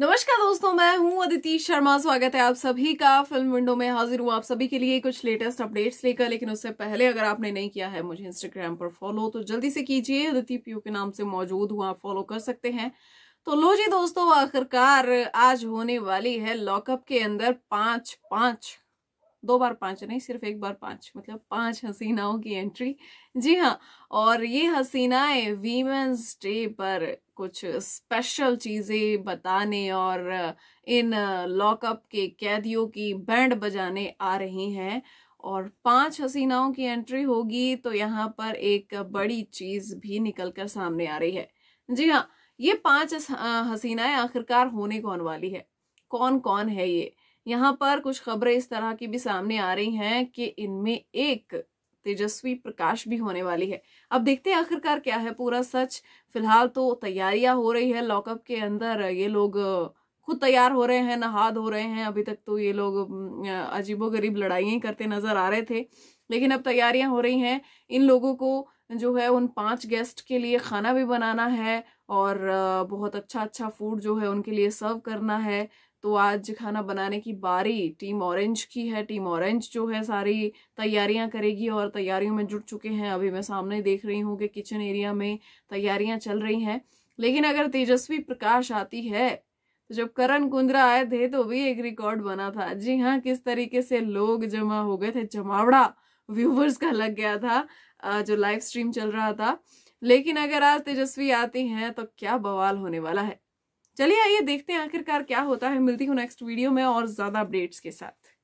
नमस्कार दोस्तों मैं हूं अदिति शर्मा स्वागत है आप सभी का फिल्म विंडो में हाजिर हूं आप सभी के लिए कुछ लेटेस्ट अपडेट्स लेकर लेकिन उससे पहले अगर आपने नहीं किया है मुझे इंस्टाग्राम पर फॉलो तो जल्दी से कीजिए अदिति पीओ के नाम से मौजूद हूं आप फॉलो कर सकते हैं तो लो जी दोस्तों आखिरकार आज होने वाली है लॉकअप के अंदर पांच पांच दो बार पांच नहीं सिर्फ एक बार पांच मतलब पांच हसीनाओं की एंट्री जी हाँ और ये हसीनाएं वीमेंस डे पर कुछ स्पेशल चीज़ें बताने और इन लॉकअप के कैदियों की बैंड बजाने आ रही हैं और पांच हसीनाओं की एंट्री होगी तो यहाँ पर एक बड़ी चीज़ भी निकल कर सामने आ रही है जी हाँ ये पांच हसीनाएं आखिरकार होने कौन वाली है कौन कौन है ये यहाँ पर कुछ खबरें इस तरह की भी सामने आ रही हैं कि इनमें एक तेजस्वी प्रकाश भी होने वाली है अब देखते हैं आखिरकार क्या है पूरा सच फिलहाल तो तैयारियां हो रही है लॉकअप के अंदर ये लोग खुद तैयार हो रहे हैं नहा धो रहे हैं अभी तक तो ये लोग अजीबो गरीब लड़ाइयाँ करते नजर आ रहे थे लेकिन अब तैयारियां हो रही हैं इन लोगों को जो है उन पांच गेस्ट के लिए खाना भी बनाना है और बहुत अच्छा अच्छा फूड जो है उनके लिए सर्व करना है तो आज खाना बनाने की बारी टीम ऑरेंज की है टीम ऑरेंज जो है सारी तैयारियां करेगी और तैयारियों में जुट चुके हैं अभी मैं सामने देख रही हूँ कि किचन एरिया में तैयारियां चल रही हैं लेकिन अगर तेजस्वी प्रकाश आती है तो जब करण कुंद्रा आए थे तो भी एक रिकॉर्ड बना था जी हाँ किस तरीके से लोग जमा हो गए थे जमावड़ा व्यूवर्स का लग गया था जो लाइव स्ट्रीम चल रहा था लेकिन अगर आज तेजस्वी आती हैं तो क्या बवाल होने वाला है चलिए आइए देखते हैं आखिरकार क्या होता है मिलती हूँ नेक्स्ट वीडियो में और ज़्यादा अपडेट्स के साथ